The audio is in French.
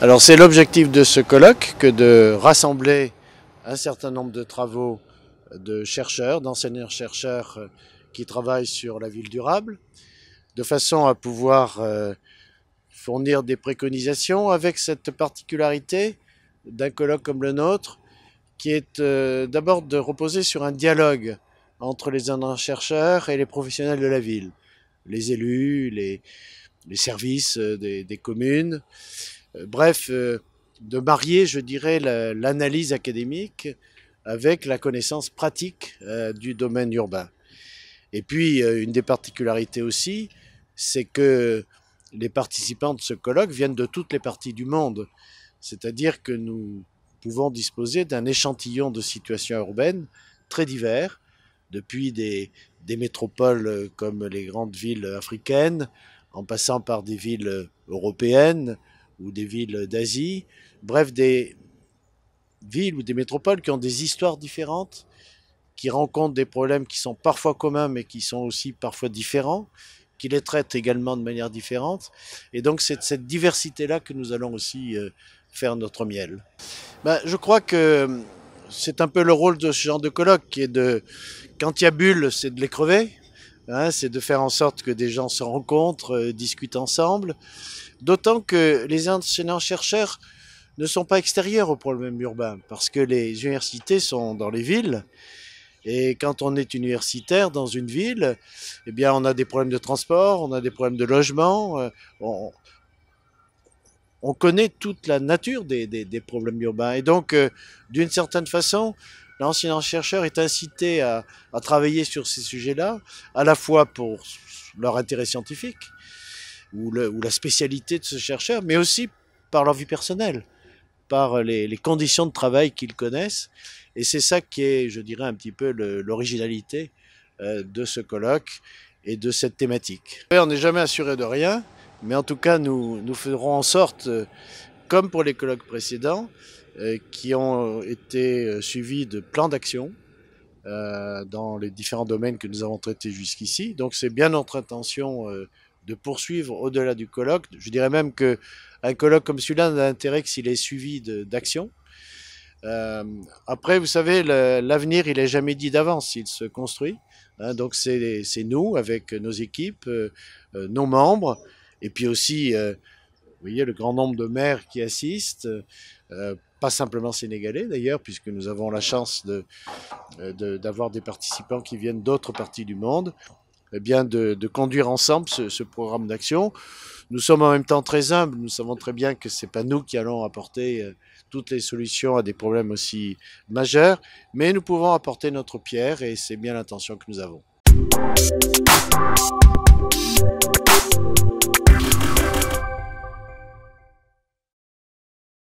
Alors c'est l'objectif de ce colloque que de rassembler un certain nombre de travaux de chercheurs, d'enseignants-chercheurs euh, qui travaillent sur la ville durable, de façon à pouvoir euh, fournir des préconisations avec cette particularité d'un colloque comme le nôtre, qui est euh, d'abord de reposer sur un dialogue entre les chercheurs et les professionnels de la ville, les élus, les, services euh, des, des communes. Euh, bref, euh, de marier, je dirais, l'analyse académique avec la connaissance pratique du domaine urbain. Et puis, une des particularités aussi, c'est que les participants de ce colloque viennent de toutes les parties du monde. C'est-à-dire que nous pouvons disposer d'un échantillon de situations urbaines très divers depuis des, des métropoles euh, comme les grandes villes africaines, en passant par des villes européennes ou des villes d'Asie, bref, des villes ou des métropoles qui ont des histoires différentes, qui rencontrent des problèmes qui sont parfois communs mais qui sont aussi parfois différents, qui les traitent également de manière différente. Et donc c'est cette diversité-là que nous allons aussi euh, faire notre miel. Ben, je crois que c'est un peu le rôle de ce genre de colloque qui est de, quand il y a bulle, c'est de les crever. Hein, c'est de faire en sorte que des gens se rencontrent, euh, discutent ensemble. D'autant que les enseignants-chercheurs ne sont pas extérieurs au problème urbain, parce que les universités sont dans les villes. Et quand on est universitaire dans une ville, eh bien, on a des problèmes de transport, on a des problèmes de logement. Euh, on, on connaît toute la nature des, problèmes urbains. Et donc, euh, d'une certaine façon, l'ancien chercheur est incité à, travailler sur ces sujets-là, à la fois pour leur intérêt scientifique ou, la spécialité de ce chercheur, mais aussi par leur vie personnelle, par les, conditions de travail qu'ils connaissent. Et c'est ça qui est, je dirais, un petit peu l'originalité euh, de ce colloque et de cette thématique. On n'est jamais assuré de rien. Mais en tout cas, nous, ferons en sorte, euh, comme pour les colloques précédents, euh, qui ont euh, été suivis de plans d'action dans les différents domaines que nous avons traités jusqu'ici. Donc c'est bien notre intention de poursuivre au-delà du colloque. Je dirais même que un colloque comme celui-là n'a intérêt que s'il est suivi d'action. après, vous savez, l'avenir, il n'est jamais dit d'avance, s'il se construit. Hein. donc c'est nous, avec nos équipes, nos membres, et puis aussi, euh, vous voyez, le grand nombre de maires qui assistent, euh, pas simplement sénégalais d'ailleurs, puisque nous avons la chance d'avoir euh, de, d'avoir des participants qui viennent d'autres parties du monde, et eh bien de, conduire ensemble ce, ce programme d'action. Nous sommes en même temps très humbles, nous savons très bien que ce n'est pas nous qui allons apporter toutes les solutions à des problèmes aussi majeurs, mais nous pouvons apporter notre pierre et c'est bien l'intention que nous avons.